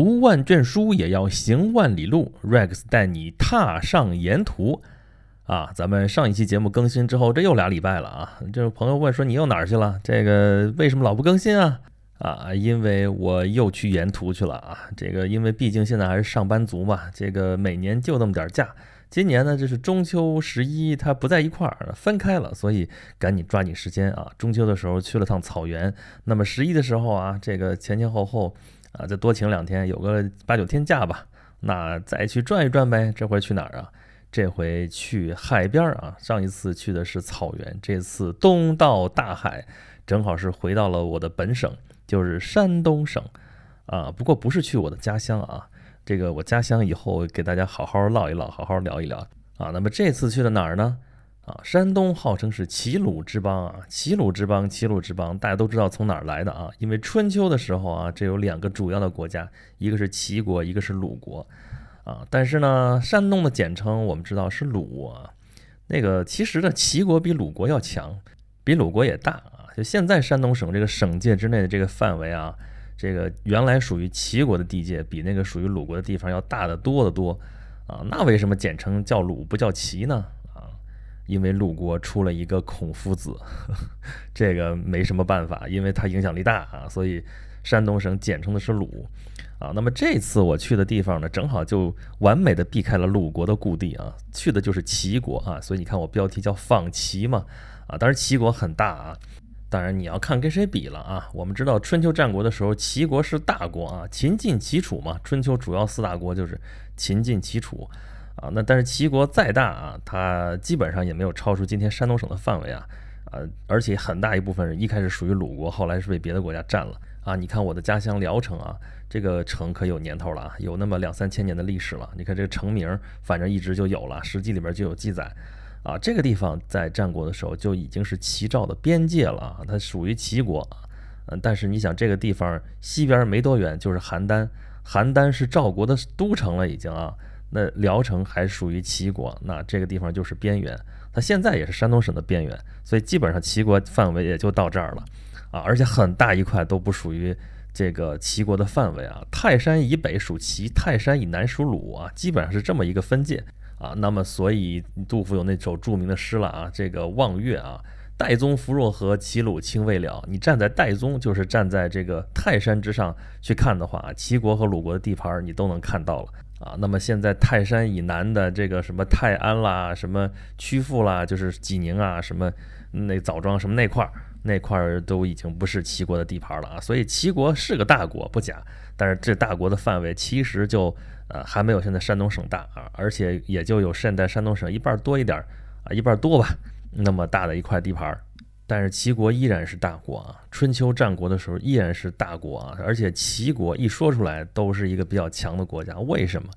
读万卷书也要行万里路，Rex 带你踏上沿途。啊，咱们上一期节目更新之后，这又俩礼拜了啊。这位朋友问说你又哪儿去了？这个为什么老不更新啊？啊，因为我又去沿途去了啊。这个因为毕竟现在还是上班族嘛，这个每年就那么点假。今年呢，就是中秋十一，他不在一块儿分开了，所以赶紧抓紧时间啊。中秋的时候去了趟草原，那么十一的时候啊，这个前前后后。啊，再多请两天，有个八九天假吧，那再去转一转呗。这回去哪儿啊？这回去海边儿啊。上一次去的是草原，这次东到大海，正好是回到了我的本省，就是山东省啊。不过不是去我的家乡啊。这个我家乡以后给大家好好唠一唠，好好聊一聊啊。那么这次去了哪儿呢？啊，山东号称是齐鲁之邦啊，齐鲁之邦，齐鲁之邦，大家都知道从哪儿来的啊？因为春秋的时候啊，这有两个主要的国家，一个是齐国，一个是鲁国，啊，但是呢，山东的简称我们知道是鲁啊。那个其实呢，齐国比鲁国要强，比鲁国也大啊。就现在山东省这个省界之内的这个范围啊，这个原来属于齐国的地界比那个属于鲁国的地方要大得多得多啊。那为什么简称叫鲁不叫齐呢？因为鲁国出了一个孔夫子，这个没什么办法，因为他影响力大啊，所以山东省简称的是鲁啊。那么这次我去的地方呢，正好就完美的避开了鲁国的故地啊，去的就是齐国啊。所以你看我标题叫访齐嘛啊。当然齐国很大啊，当然你要看跟谁比了啊。我们知道春秋战国的时候，齐国是大国啊，秦晋齐楚嘛，春秋主要四大国就是秦晋齐楚。啊，那但是齐国再大啊，它基本上也没有超出今天山东省的范围啊，呃，而且很大一部分人一开始属于鲁国，后来是被别的国家占了啊。你看我的家乡聊城啊，这个城可有年头了啊，有那么两三千年的历史了。你看这个城名，反正一直就有了，史记里边就有记载啊。这个地方在战国的时候就已经是齐赵的边界了啊，它属于齐国，嗯，但是你想这个地方西边没多远就是邯郸，邯郸是赵国的都城了已经啊。那聊城还属于齐国，那这个地方就是边缘，它现在也是山东省的边缘，所以基本上齐国范围也就到这儿了啊，而且很大一块都不属于这个齐国的范围啊。泰山以北属齐，泰山以南属鲁啊，基本上是这么一个分界啊。那么所以杜甫有那首著名的诗了啊，这个《望岳》啊，岱宗夫若何，齐鲁青未了。你站在岱宗，就是站在这个泰山之上去看的话啊，齐国和鲁国的地盘你都能看到了。啊，那么现在泰山以南的这个什么泰安啦，什么曲阜啦，就是济宁啊，什么那枣庄什么那块儿，那块儿都已经不是齐国的地盘了啊。所以齐国是个大国不假，但是这大国的范围其实就呃还没有现在山东省大啊，而且也就有现在山东省一半多一点啊，一半多吧，那么大的一块地盘。但是齐国依然是大国啊，春秋战国的时候依然是大国啊，而且齐国一说出来都是一个比较强的国家。为什么？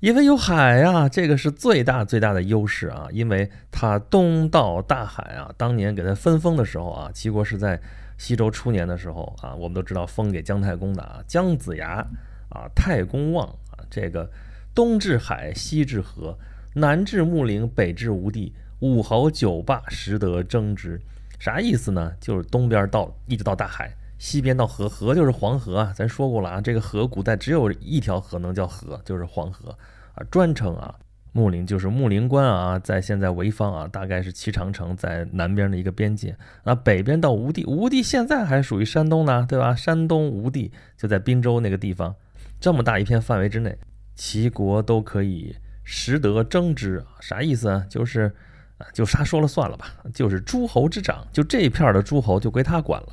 因为有海啊，这个是最大最大的优势啊，因为它东到大海啊。当年给它分封的时候啊，齐国是在西周初年的时候啊，我们都知道封给姜太公的啊，姜子牙啊，太公望啊。这个东至海，西至河，南至穆陵，北至无地。五侯九霸，实得争之。啥意思呢？就是东边到一直到大海，西边到河，河就是黄河啊。咱说过了啊，这个河古代只有一条河能叫河，就是黄河啊。专称啊，穆陵就是穆陵关啊，在现在潍坊啊，大概是齐长城在南边的一个边界。那北边到无地，无地现在还属于山东呢，对吧？山东无地就在滨州那个地方，这么大一片范围之内，齐国都可以食得争之。啥意思啊？就是。啊，就他说了算了吧，就是诸侯之长，就这一片的诸侯就归他管了。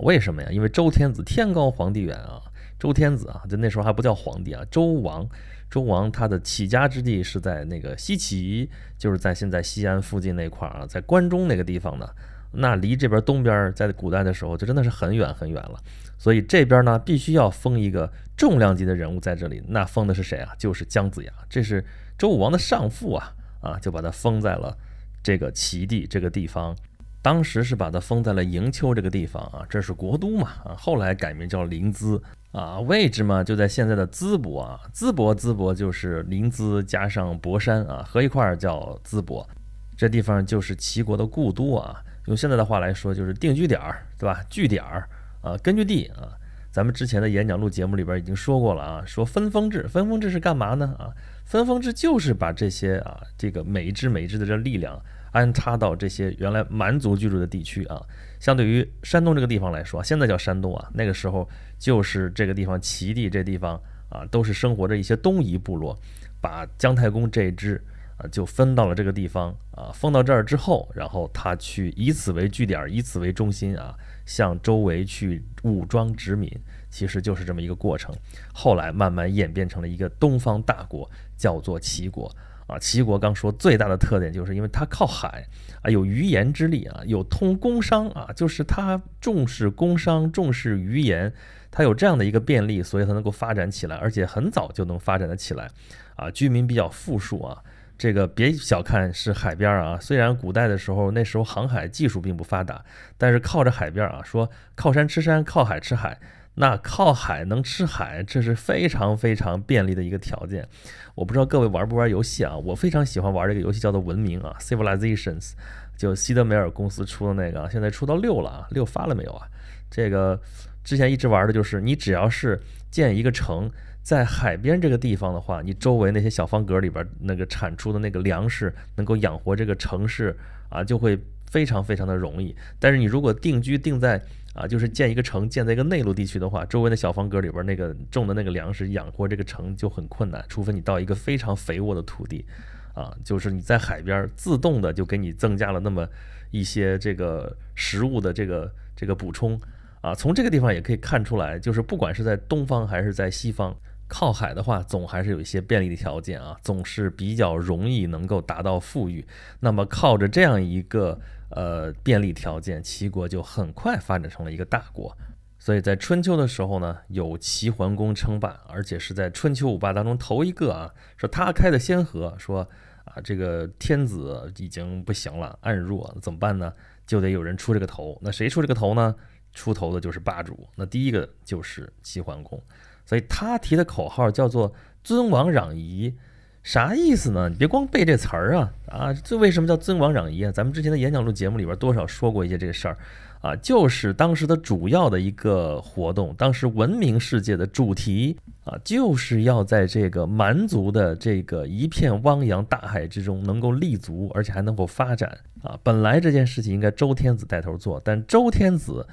为什么呀？因为周天子天高皇帝远啊。周天子啊，就那时候还不叫皇帝啊，周王。周王他的起家之地是在那个西岐，就是在现在西安附近那块儿啊，在关中那个地方呢。那离这边东边，在古代的时候就真的是很远很远了。所以这边呢，必须要封一个重量级的人物在这里。那封的是谁啊？就是姜子牙，这是周武王的上父啊。啊，就把他封在了。这个齐地这个地方，当时是把它封在了营丘这个地方啊，这是国都嘛啊，后来改名叫临淄啊，位置嘛就在现在的淄博啊，淄博淄博就是临淄加上博山啊，合一块儿叫淄博，这地方就是齐国的故都啊，用现在的话来说就是定居点儿对吧？据点儿啊，根据地啊，咱们之前的演讲录节目里边已经说过了啊，说分封制，分封制是干嘛呢啊？分封制就是把这些啊，这个每一支每一支的这力量安插到这些原来蛮族居住的地区啊。相对于山东这个地方来说，现在叫山东啊，那个时候就是这个地方齐地这地方啊，都是生活着一些东夷部落，把姜太公这支。啊，就分到了这个地方啊，分到这儿之后，然后他去以此为据点，以此为中心啊，向周围去武装殖民，其实就是这么一个过程。后来慢慢演变成了一个东方大国，叫做齐国啊。齐国刚说最大的特点就是因为它靠海啊，有鱼盐之力啊，有通工商啊，就是它重视工商，重视鱼盐，它有这样的一个便利，所以它能够发展起来，而且很早就能发展得起来啊，居民比较富庶啊。这个别小看是海边儿啊，虽然古代的时候那时候航海技术并不发达，但是靠着海边儿啊，说靠山吃山，靠海吃海，那靠海能吃海，这是非常非常便利的一个条件。我不知道各位玩不玩游戏啊，我非常喜欢玩这个游戏，叫做文明啊 （Civilizations），就西德梅尔公司出的那个，现在出到六了啊，六发了没有啊？这个之前一直玩的就是，你只要是建一个城。在海边这个地方的话，你周围那些小方格里边那个产出的那个粮食能够养活这个城市啊，就会非常非常的容易。但是你如果定居定在啊，就是建一个城建在一个内陆地区的话，周围的小方格里边那个种的那个粮食养活这个城就很困难，除非你到一个非常肥沃的土地，啊，就是你在海边自动的就给你增加了那么一些这个食物的这个这个补充啊。从这个地方也可以看出来，就是不管是在东方还是在西方。靠海的话，总还是有一些便利的条件啊，总是比较容易能够达到富裕。那么靠着这样一个呃便利条件，齐国就很快发展成了一个大国。所以在春秋的时候呢，有齐桓公称霸，而且是在春秋五霸当中头一个啊，说他开的先河，说啊这个天子已经不行了，暗弱怎么办呢？就得有人出这个头。那谁出这个头呢？出头的就是霸主。那第一个就是齐桓公。所以他提的口号叫做“尊王攘夷”，啥意思呢？你别光背这词儿啊！啊，这为什么叫“尊王攘夷”啊？咱们之前的《演讲录》节目里边多少说过一些这个事儿啊，就是当时的主要的一个活动，当时文明世界的主题啊，就是要在这个蛮族的这个一片汪洋大海之中能够立足，而且还能够发展啊。本来这件事情应该周天子带头做，但周天子。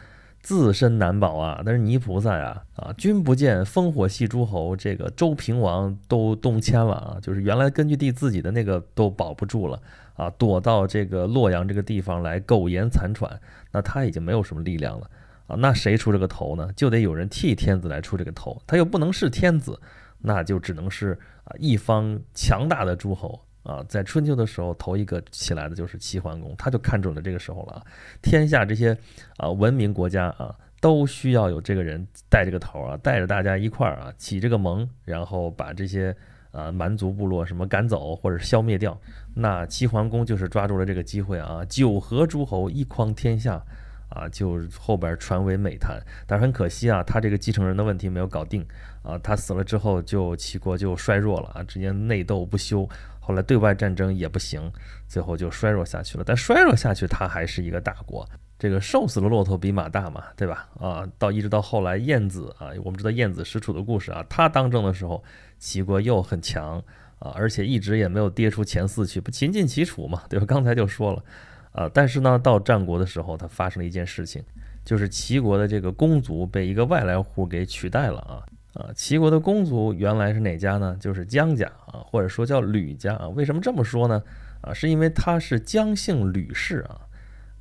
自身难保啊，那是泥菩萨啊啊！君不见烽火戏诸侯，这个周平王都东迁了啊，就是原来根据地自己的那个都保不住了啊，躲到这个洛阳这个地方来苟延残喘，那他已经没有什么力量了啊，那谁出这个头呢？就得有人替天子来出这个头，他又不能是天子，那就只能是啊一方强大的诸侯。啊，在春秋的时候，头一个起来的就是齐桓公，他就看准了这个时候了啊！天下这些啊文明国家啊，都需要有这个人带这个头啊，带着大家一块儿啊起这个盟，然后把这些啊蛮族部落什么赶走或者消灭掉。那齐桓公就是抓住了这个机会啊，九合诸侯，一匡天下啊，就后边传为美谈。但是很可惜啊，他这个继承人的问题没有搞定啊，他死了之后，就齐国就衰弱了啊，直接内斗不休。后来对外战争也不行，最后就衰弱下去了。但衰弱下去，它还是一个大国。这个瘦死了骆驼比马大嘛，对吧？啊，到一直到后来燕子啊，我们知道燕子使楚的故事啊，他当政的时候，齐国又很强啊，而且一直也没有跌出前四去，不秦晋齐楚嘛，对吧？刚才就说了啊。但是呢，到战国的时候，它发生了一件事情，就是齐国的这个公族被一个外来户给取代了啊。啊，齐国的公族原来是哪家呢？就是姜家啊，或者说叫吕家啊。为什么这么说呢？啊，是因为他是姜姓吕氏啊。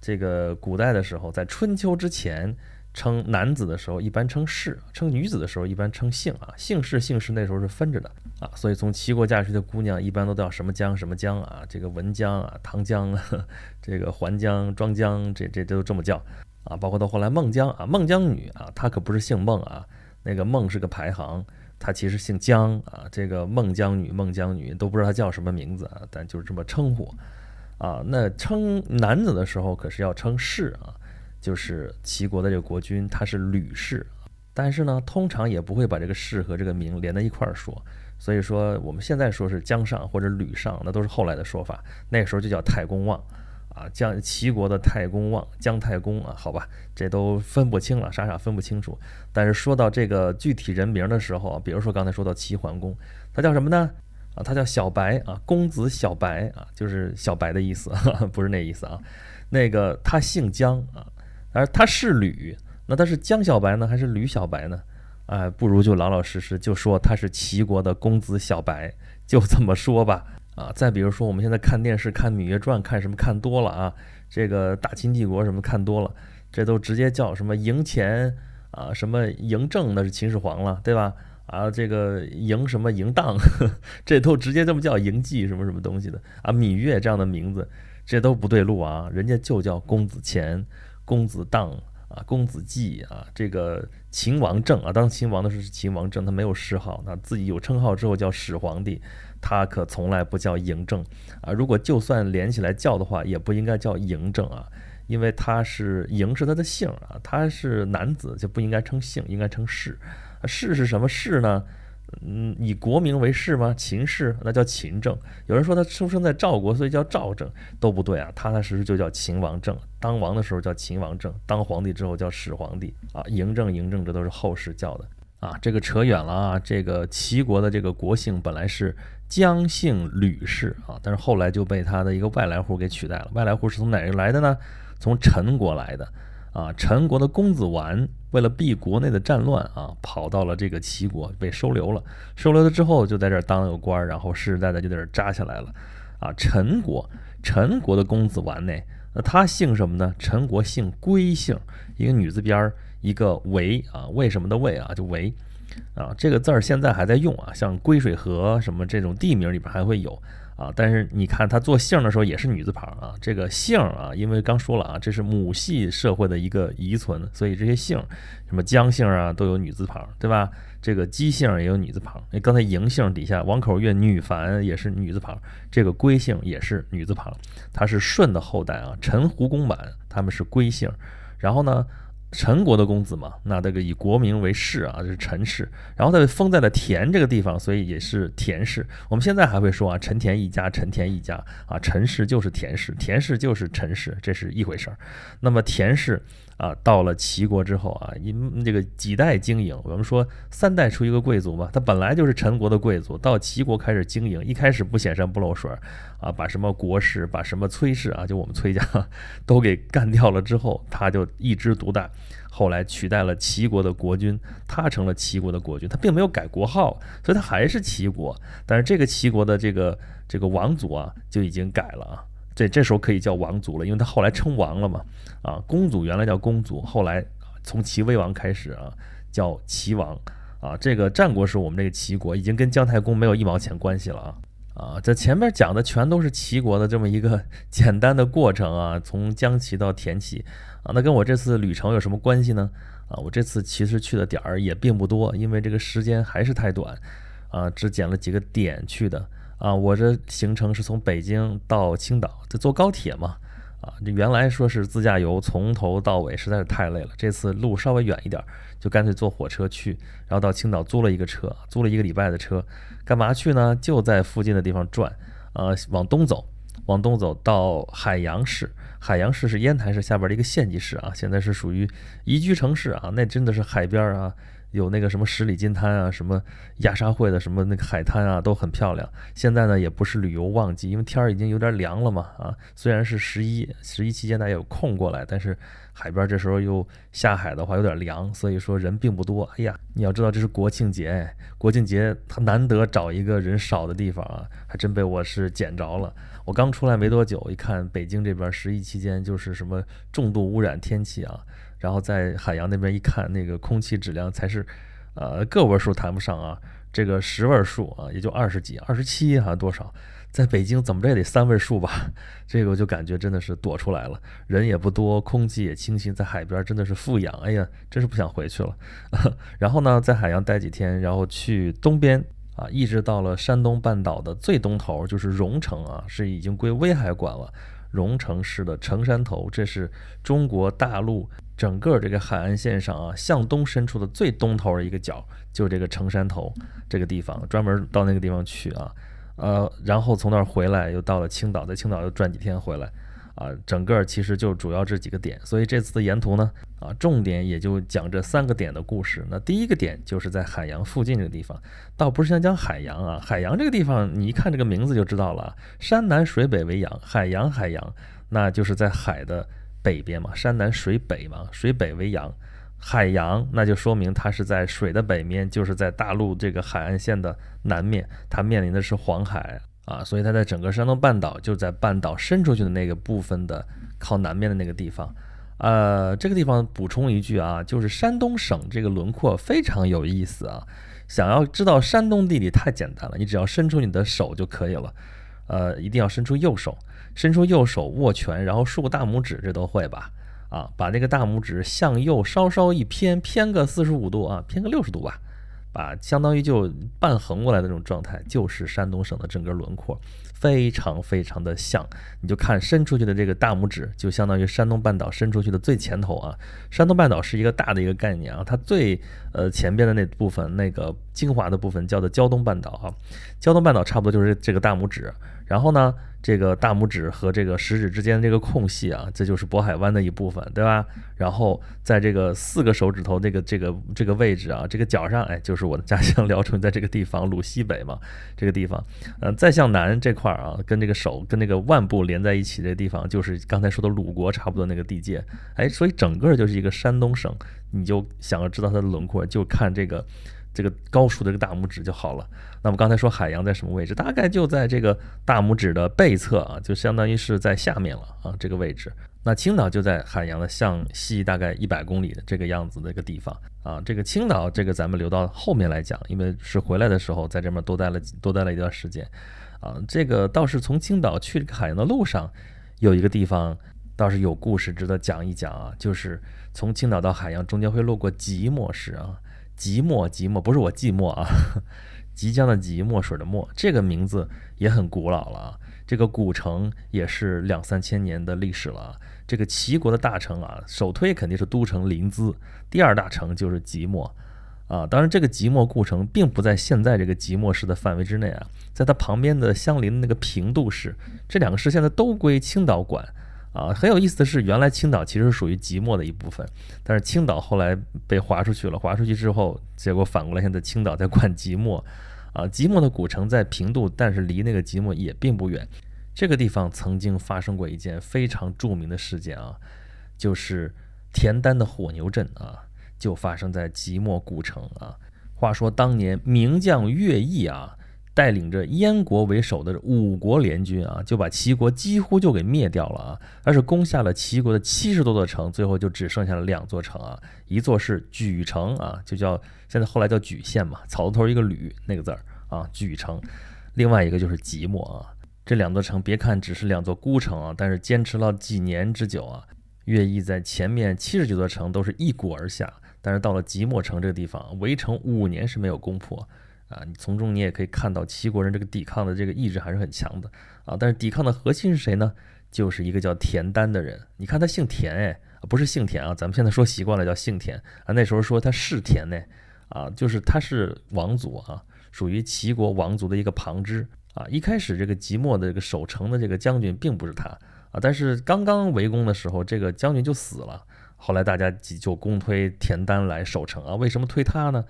这个古代的时候，在春秋之前，称男子的时候一般称氏，称女子的时候一般称姓啊。姓氏姓氏那时候是分着的啊，所以从齐国嫁出去的姑娘一般都叫什么姜什么姜啊，这个文姜啊，唐姜，这个桓姜、庄姜，这这都这么叫啊。包括到后来孟姜啊，孟姜女啊，她可不是姓孟啊。那个孟是个排行，他其实姓姜啊。这个孟姜女，孟姜女都不知道他叫什么名字啊，但就是这么称呼啊。那称男子的时候可是要称氏啊，就是齐国的这个国君他是吕氏，但是呢通常也不会把这个氏和这个名连在一块儿说。所以说我们现在说是姜尚或者吕尚，那都是后来的说法，那个时候就叫太公望。啊，姜齐国的太公望姜太公啊，好吧，这都分不清了，傻傻分不清楚。但是说到这个具体人名的时候，比如说刚才说到齐桓公，他叫什么呢？啊，他叫小白啊，公子小白啊，就是小白的意思，不是那意思啊。那个他姓姜啊，而他是吕，那他是姜小白呢，还是吕小白呢？哎，不如就老老实实就说他是齐国的公子小白，就这么说吧。啊，再比如说，我们现在看电视看《芈月传》，看什么看多了啊？这个大秦帝国什么看多了，这都直接叫什么嬴钱啊？什么嬴政那是秦始皇了，对吧？啊，这个嬴什么嬴荡，这都直接这么叫嬴稷什么什么东西的啊？芈月这样的名字，这都不对路啊！人家就叫公子虔、公子荡啊、公子稷啊。这个秦王政啊，当秦王的时候是秦王政，他没有谥号，那自己有称号之后叫始皇帝。他可从来不叫嬴政，啊，如果就算连起来叫的话，也不应该叫嬴政啊，因为他是嬴是他的姓啊，他是男子就不应该称姓，应该称氏，氏是什么氏呢？嗯，以国名为氏吗？秦氏，那叫秦政。有人说他出生在赵国，所以叫赵政，都不对啊，踏踏实实就叫秦王政。当王的时候叫秦王政，当皇帝之后叫始皇帝。啊，嬴政，嬴政，这都是后世叫的啊，这个扯远了啊。这个齐国的这个国姓本来是。姜姓吕氏啊，但是后来就被他的一个外来户给取代了。外来户是从哪个来的呢？从陈国来的啊。陈国的公子完为了避国内的战乱啊，跑到了这个齐国，被收留了。收留了之后就在这当了个官，然后世世代代就在这儿扎下来了啊。陈国，陈国的公子完呢？那他姓什么呢？陈国姓归姓，一个女字边儿。一个“为”啊，为什么的“为”啊，就“为”啊，这个字儿现在还在用啊，像归水河什么这种地名里边还会有啊。但是你看他做姓的时候也是女字旁啊，这个姓啊，因为刚说了啊，这是母系社会的一个遗存，所以这些姓什么江姓啊都有女字旁，对吧？这个姬姓也有女字旁，哎，刚才嬴姓底下王口月女凡也是女字旁，这个归姓也是女字旁，他是舜的后代啊，陈胡公满他们是归姓，然后呢？陈国的公子嘛，那这个以国名为氏啊，就是陈氏，然后他被封在了田这个地方，所以也是田氏。我们现在还会说啊，陈田一家，陈田一家啊，陈氏就是田氏，田氏就是陈氏，这是一回事儿。那么田氏。啊，到了齐国之后啊，因这个几代经营，我们说三代出一个贵族嘛。他本来就是陈国的贵族，到齐国开始经营，一开始不显山不露水儿，啊，把什么国氏、把什么崔氏啊，就我们崔家 都给干掉了之后，他就一枝独大。后来取代了齐国的国君，他成了齐国的国君，他并没有改国号，所以他还是齐国。但是这个齐国的这个这个王族啊，就已经改了啊。对，这时候可以叫王族了，因为他后来称王了嘛。啊，公族原来叫公族，后来从齐威王开始啊，叫齐王。啊，这个战国时，我们这个齐国已经跟姜太公没有一毛钱关系了啊啊！这前面讲的全都是齐国的这么一个 简单的过程啊，从姜齐到田齐啊，那跟我这次旅程有什么关系呢？啊，我这次其实去的点儿也并不多，因为这个时间还是太短，啊，只捡了几个点去的。啊，我这行程是从北京到青岛，这坐高铁嘛。啊，这原来说是自驾游，从头到尾实在是太累了。这次路稍微远一点，就干脆坐火车去，然后到青岛租了一个车，租了一个礼拜的车。干嘛去呢？就在附近的地方转。啊，往东走，往东走到海洋市。海洋市是烟台市下边的一个县级市啊，现在是属于宜居城市啊。那真的是海边啊。有那个什么十里金滩啊，什么亚沙会的什么那个海滩啊，都很漂亮。现在呢也不是旅游旺季，因为天儿已经有点凉了嘛。啊，虽然是十一十一期间大家有空过来，但是海边这时候又下海的话有点凉，所以说人并不多。哎呀，你要知道这是国庆节，国庆节他难得找一个人少的地方啊，还真被我是捡着了。我刚出来没多久，一看北京这边十一期间就是什么重度污染天气啊。然后在海洋那边一看，那个空气质量才是，呃，个位数谈不上啊，这个十位数啊，也就二十几、二十七还多少？在北京怎么着也得三位数吧？这个我就感觉真的是躲出来了，人也不多，空气也清新，在海边真的是富氧，哎呀，真是不想回去了。然后呢，在海洋待几天，然后去东边啊，一直到了山东半岛的最东头，就是荣城啊，是已经归威海管了，荣城市的城山头，这是中国大陆。整个这个海岸线上啊，向东伸出的最东头的一个角，就这个城山头这个地方，专门到那个地方去啊，呃，然后从那儿回来，又到了青岛，在青岛又转几天回来，啊，整个其实就主要这几个点，所以这次的沿途呢，啊，重点也就讲这三个点的故事。那第一个点就是在海洋附近这个地方，倒不是想讲海洋啊，海洋这个地方，你一看这个名字就知道了，山南水北为阳，海洋海洋，那就是在海的。北边嘛，山南水北嘛，水北为阳，海洋，那就说明它是在水的北面，就是在大陆这个海岸线的南面，它面临的是黄海啊，所以它在整个山东半岛就在半岛伸出去的那个部分的靠南面的那个地方。呃，这个地方补充一句啊，就是山东省这个轮廓非常有意思啊，想要知道山东地理太简单了，你只要伸出你的手就可以了，呃，一定要伸出右手。伸出右手握拳，然后竖个大拇指，这都会吧？啊，把那个大拇指向右稍稍一偏，偏个四十五度啊，偏个六十度吧，把相当于就半横过来的那种状态，就是山东省的整个轮廓，非常非常的像。你就看伸出去的这个大拇指，就相当于山东半岛伸出去的最前头啊。山东半岛是一个大的一个概念啊，它最呃前边的那部分那个精华的部分叫做胶东半岛啊，胶东半岛差不多就是这个大拇指。然后呢，这个大拇指和这个食指之间的这个空隙啊，这就是渤海湾的一部分，对吧？然后在这个四个手指头这个这个这个位置啊，这个角上，哎，就是我的家乡聊城，在这个地方鲁西北嘛，这个地方，嗯，再向南这块儿啊，跟这个手跟那个腕部连在一起的地方，就是刚才说的鲁国差不多那个地界，哎，所以整个就是一个山东省，你就想要知道它的轮廓，就看这个。这个高数的这个大拇指就好了。那我们刚才说海洋在什么位置？大概就在这个大拇指的背侧啊，就相当于是在下面了啊，这个位置。那青岛就在海洋的向西大概一百公里的这个样子的一个地方啊。这个青岛这个咱们留到后面来讲，因为是回来的时候在这边多待了多待了一段时间啊。这个倒是从青岛去这个海洋的路上，有一个地方倒是有故事值得讲一讲啊，就是从青岛到海洋中间会路过即墨市啊。即墨，即墨不是我寂寞啊，即将的即，墨水的墨，这个名字也很古老了啊。这个古城也是两三千年的历史了啊。这个齐国的大城啊，首推肯定是都城临淄，第二大城就是即墨啊。当然，这个即墨故城并不在现在这个即墨市的范围之内啊，在它旁边的相邻的那个平度市，这两个市现在都归青岛管。啊，很有意思的是，原来青岛其实属于即墨的一部分，但是青岛后来被划出去了。划出去之后，结果反过来，现在青岛在管即墨。啊，即墨的古城在平度，但是离那个即墨也并不远。这个地方曾经发生过一件非常著名的事件啊，就是田单的火牛阵啊，就发生在即墨古城啊。话说当年名将乐毅啊。带领着燕国为首的五国联军啊，就把齐国几乎就给灭掉了啊！而是攻下了齐国的七十多座城，最后就只剩下了两座城啊，一座是莒城啊，就叫现在后来叫莒县嘛，草字头一个吕那个字儿啊，莒城；另外一个就是即墨啊，这两座城别看只是两座孤城啊，但是坚持了几年之久啊。乐毅在前面七十九座城都是一鼓而下，但是到了即墨城这个地方，围城五年是没有攻破。啊，你从中你也可以看到齐国人这个抵抗的这个意志还是很强的啊。但是抵抗的核心是谁呢？就是一个叫田丹的人。你看他姓田哎，不是姓田啊，咱们现在说习惯了叫姓田啊。那时候说他是田呢啊，就是他是王族啊，属于齐国王族的一个旁支啊。一开始这个即墨的这个守城的这个将军并不是他啊，但是刚刚围攻的时候，这个将军就死了。后来大家就就公推田丹来守城啊。为什么推他呢？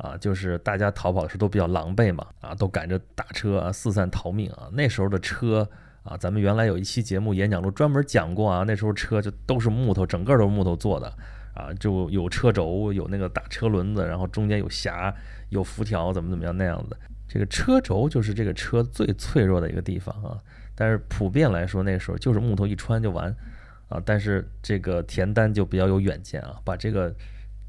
啊，就是大家逃跑的时候都比较狼狈嘛，啊，都赶着大车啊，四散逃命啊。那时候的车啊，咱们原来有一期节目《演讲录》专门讲过啊，那时候车就都是木头，整个都是木头做的，啊，就有车轴，有那个大车轮子，然后中间有匣，有辐条，怎么怎么样那样子。这个车轴就是这个车最脆弱的一个地方啊，但是普遍来说，那时候就是木头一穿就完，啊，但是这个田丹就比较有远见啊，把这个。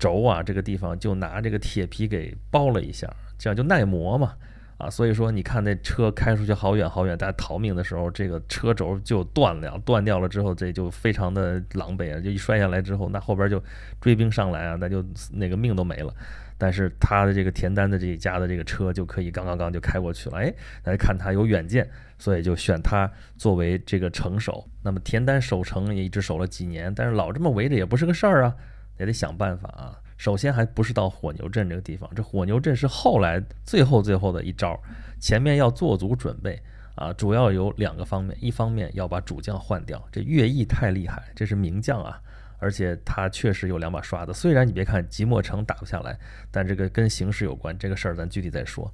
轴啊，这个地方就拿这个铁皮给包了一下，这样就耐磨嘛。啊，所以说你看那车开出去好远好远，大家逃命的时候，这个车轴就断了，断掉了之后这就非常的狼狈啊，就一摔下来之后，那后边就追兵上来啊，那就那个命都没了。但是他的这个田丹的这一家的这个车就可以，刚刚刚就开过去了。哎，大家看他有远见，所以就选他作为这个城守。那么田丹守城也一直守了几年，但是老这么围着也不是个事儿啊。也得想办法啊！首先还不是到火牛阵这个地方，这火牛阵是后来最后最后的一招，前面要做足准备啊！主要有两个方面，一方面要把主将换掉，这乐毅太厉害，这是名将啊，而且他确实有两把刷子。虽然你别看即墨城打不下来，但这个跟形势有关，这个事儿咱具体再说。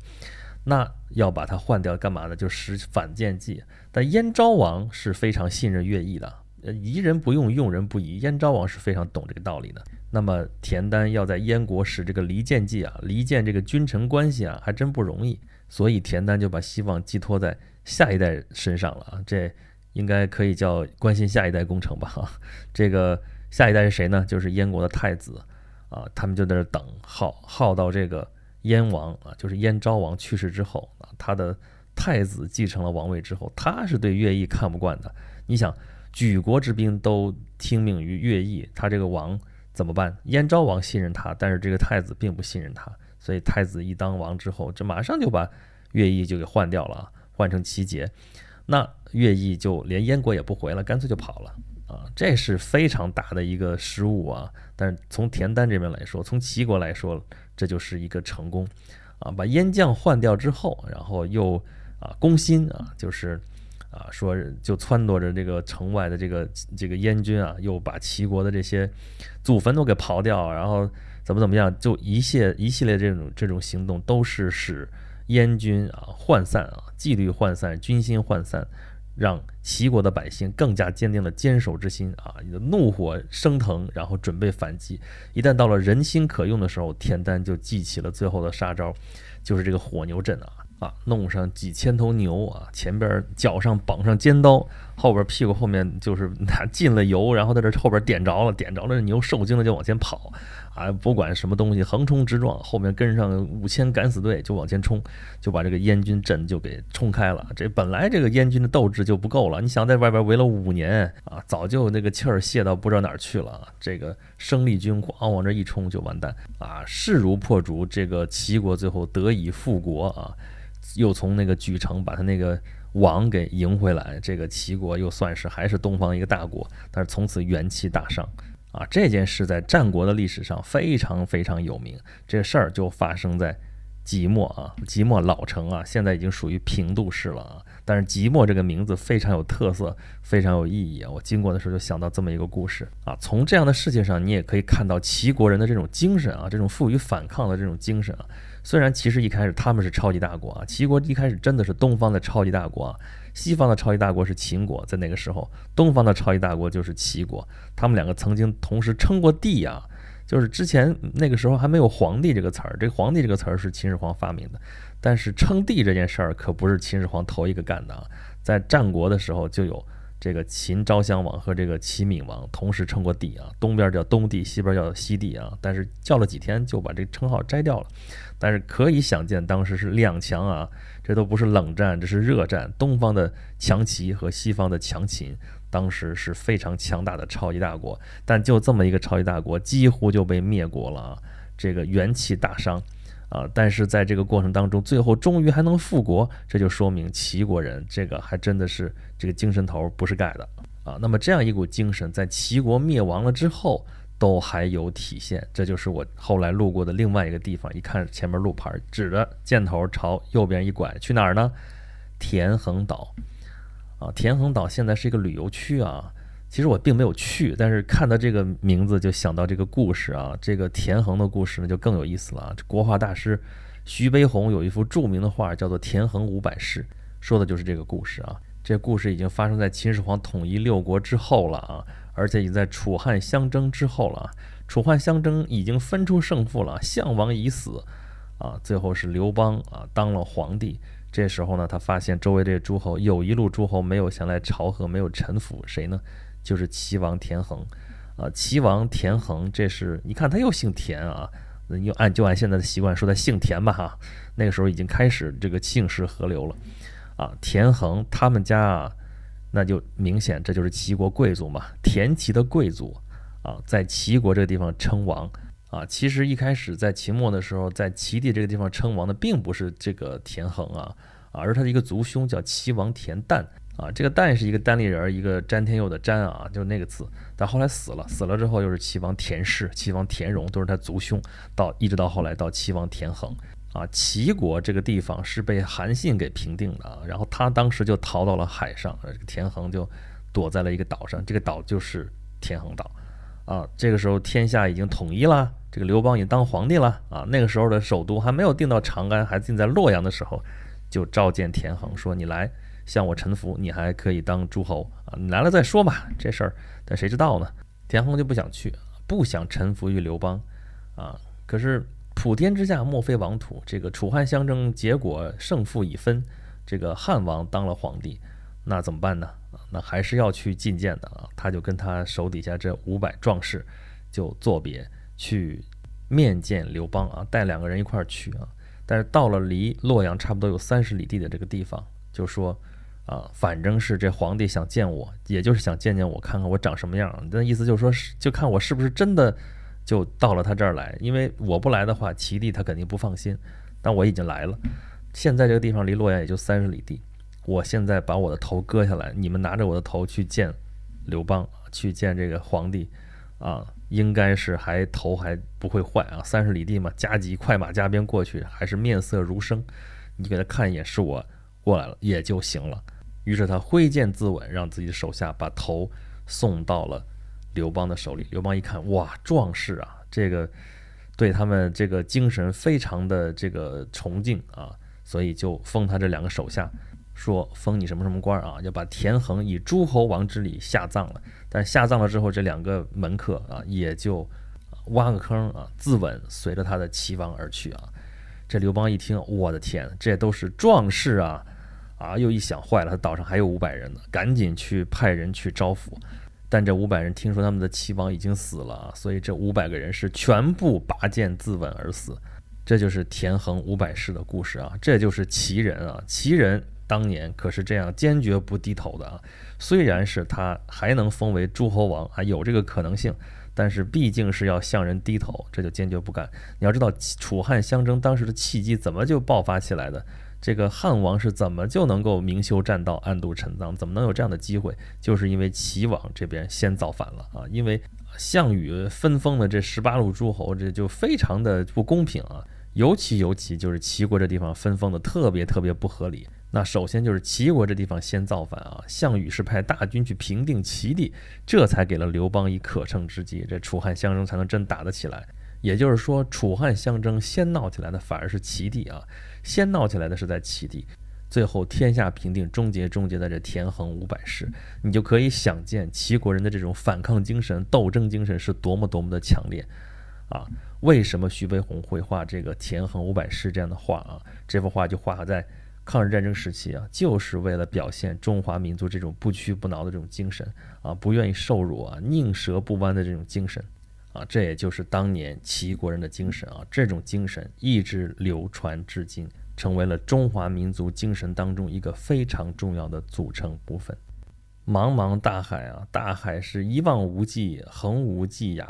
那要把它换掉干嘛呢？就使反间计。但燕昭王是非常信任乐毅的，呃，疑人不用，用人不疑，燕昭王是非常懂这个道理的。那么田丹要在燕国使这个离间计啊，离间这个君臣关系啊，还真不容易。所以田丹就把希望寄托在下一代身上了，这应该可以叫关心下一代工程吧？哈，这个下一代是谁呢？就是燕国的太子啊。他们就在那等，耗耗到这个燕王啊，就是燕昭王去世之后啊，他的太子继承了王位之后，他是对乐毅看不惯的。你想，举国之兵都听命于乐毅，他这个王。怎么办？燕昭王信任他，但是这个太子并不信任他，所以太子一当王之后，这马上就把乐毅就给换掉了换成齐杰。那乐毅就连燕国也不回了，干脆就跑了啊，这是非常大的一个失误啊。但是从田丹这边来说，从齐国来说，这就是一个成功啊，把燕将换掉之后，然后又啊攻心啊，就是。啊，说就撺掇着这个城外的这个这个燕军啊，又把齐国的这些祖坟都给刨掉，然后怎么怎么样，就一系一系列这种这种行动，都是使燕军啊涣散啊，纪律涣散，军心涣散，让齐国的百姓更加坚定了坚守之心啊，怒火升腾，然后准备反击。一旦到了人心可用的时候，田丹就记起了最后的杀招，就是这个火牛阵啊。啊，弄上几千头牛啊，前边脚上绑上尖刀，后边屁股后面就是拿进了油，然后在这后边点着了，点着了，牛受惊了就往前跑，啊，不管什么东西横冲直撞，后面跟上五千敢死队就往前冲，就把这个燕军阵就给冲开了。这本来这个燕军的斗志就不够了，你想在外边围了五年啊，早就那个气儿泄到不知道哪儿去了啊。这个生力军咣往这一冲就完蛋啊，势如破竹，这个齐国最后得以复国啊。又从那个莒城把他那个王给迎回来，这个齐国又算是还是东方一个大国，但是从此元气大伤啊！这件事在战国的历史上非常非常有名，这事儿就发生在即墨啊，即墨老城啊，现在已经属于平度市了啊，但是即墨这个名字非常有特色，非常有意义啊！我经过的时候就想到这么一个故事啊，从这样的事情上你也可以看到齐国人的这种精神啊，这种负隅反抗的这种精神啊。虽然其实一开始他们是超级大国啊，齐国一开始真的是东方的超级大国啊，西方的超级大国是秦国，在那个时候，东方的超级大国就是齐国，他们两个曾经同时称过帝啊，就是之前那个时候还没有皇帝这个词儿，这个皇帝这个词儿是秦始皇发明的，但是称帝这件事儿可不是秦始皇头一个干的啊，在战国的时候就有。这个秦昭襄王和这个齐闵王同时称过帝啊，东边叫东帝，西边叫西帝啊，但是叫了几天就把这称号摘掉了。但是可以想见，当时是两强啊，这都不是冷战，这是热战。东方的强齐和西方的强秦，当时是非常强大的超级大国，但就这么一个超级大国，几乎就被灭国了啊，这个元气大伤。啊！但是在这个过程当中，最后终于还能复国，这就说明齐国人这个还真的是这个精神头不是盖的啊。那么这样一股精神，在齐国灭亡了之后都还有体现，这就是我后来路过的另外一个地方。一看前面路牌，指着箭头朝右边一拐，去哪儿呢？田横岛啊！田横岛现在是一个旅游区啊。其实我并没有去，但是看到这个名字就想到这个故事啊，这个田横的故事呢就更有意思了啊。国画大师徐悲鸿有一幅著名的画叫做《田横五百士》，说的就是这个故事啊。这故事已经发生在秦始皇统一六国之后了啊，而且已在楚汉相争之后了啊。楚汉相争已经分出胜负了，项王已死啊，最后是刘邦啊当了皇帝。这时候呢，他发现周围这些诸侯有一路诸侯没有前来朝贺，没有臣服，谁呢？就是齐王田横，啊，齐王田横，这是你看他又姓田啊，那又按就按现在的习惯说他姓田吧哈。那个时候已经开始这个姓氏合流了，啊，田横他们家，啊，那就明显这就是齐国贵族嘛，田齐的贵族啊，在齐国这个地方称王啊。其实一开始在秦末的时候，在齐地这个地方称王的并不是这个田横啊，而是他的一个族兄叫齐王田旦，啊，这个旦是一个单立人，一个詹天佑的詹啊，就是那个字。但后来死了，死了之后又是齐王田氏，齐王田荣都是他族兄，到一直到后来到齐王田横。啊，齐国这个地方是被韩信给平定的啊，然后他当时就逃到了海上，田横就躲在了一个岛上，这个岛就是田横岛。啊，这个时候天下已经统一了，这个刘邦已经当皇帝了啊。那个时候的首都还没有定到长安，还定在洛阳的时候，就召见田横说：“你来。”向我臣服，你还可以当诸侯啊！来了再说吧，这事儿，但谁知道呢？田横就不想去，不想臣服于刘邦，啊！可是普天之下莫非王土，这个楚汉相争，结果胜负已分，这个汉王当了皇帝，那怎么办呢？那还是要去觐见的啊！他就跟他手底下这五百壮士就作别，去面见刘邦啊，带两个人一块儿去啊。但是到了离洛阳差不多有三十里地的这个地方，就说。啊，反正是这皇帝想见我，也就是想见见我，看看我长什么样。那意思就是说，是就看我是不是真的就到了他这儿来。因为我不来的话，齐帝他肯定不放心。但我已经来了，现在这个地方离洛阳也就三十里地。我现在把我的头割下来，你们拿着我的头去见刘邦，去见这个皇帝啊，应该是还头还不会坏啊。三十里地嘛，加急快马加鞭过去，还是面色如生。你给他看一眼是我过来了，也就行了。于是他挥剑自刎，让自己的手下把头送到了刘邦的手里。刘邦一看，哇，壮士啊，这个对他们这个精神非常的这个崇敬啊，所以就封他这两个手下，说封你什么什么官啊，要把田横以诸侯王之礼下葬了。但下葬了之后，这两个门客啊，也就挖个坑啊，自刎，随着他的齐王而去啊。这刘邦一听，我的天，这都是壮士啊！啊！又一想，坏了，他岛上还有五百人呢，赶紧去派人去招抚。但这五百人听说他们的齐王已经死了，所以这五百个人是全部拔剑自刎而死。这就是田横五百世的故事啊，这就是齐人啊，齐人当年可是这样坚决不低头的啊。虽然是他还能封为诸侯王啊，有这个可能性，但是毕竟是要向人低头，这就坚决不干。你要知道，楚汉相争当时的契机怎么就爆发起来的？这个汉王是怎么就能够明修栈道，暗度陈仓？怎么能有这样的机会？就是因为齐王这边先造反了啊！因为项羽分封的这十八路诸侯，这就非常的不公平啊！尤其尤其就是齐国这地方分封的特别特别不合理。那首先就是齐国这地方先造反啊！项羽是派大军去平定齐地，这才给了刘邦以可乘之机，这楚汉相争才能真打得起来。也就是说，楚汉相争先闹起来的反而是齐地啊！先闹起来的是在齐地，最后天下平定，终结终结在这田横五百士，你就可以想见齐国人的这种反抗精神、斗争精神是多么多么的强烈，啊，为什么徐悲鸿会画这个田横五百士这样的画啊？这幅画就画在抗日战争时期啊，就是为了表现中华民族这种不屈不挠的这种精神啊，不愿意受辱啊，宁折不弯的这种精神。啊，这也就是当年齐国人的精神啊，这种精神一直流传至今，成为了中华民族精神当中一个非常重要的组成部分。茫茫大海啊，大海是一望无际、横无际涯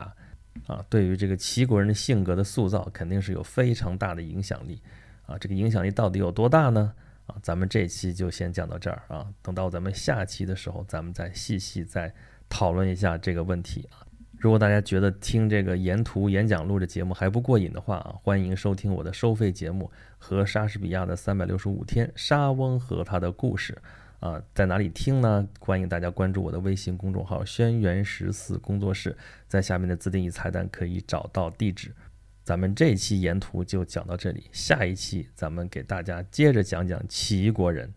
啊，对于这个齐国人的性格的塑造，肯定是有非常大的影响力啊。这个影响力到底有多大呢？啊，咱们这期就先讲到这儿啊，等到咱们下期的时候，咱们再细细再讨论一下这个问题啊。如果大家觉得听这个沿途演讲录的节目还不过瘾的话啊，欢迎收听我的收费节目和莎士比亚的三百六十五天——莎翁和他的故事。啊，在哪里听呢？欢迎大家关注我的微信公众号“轩辕十四工作室”，在下面的自定义菜单可以找到地址。咱们这期沿途就讲到这里，下一期咱们给大家接着讲讲齐国人。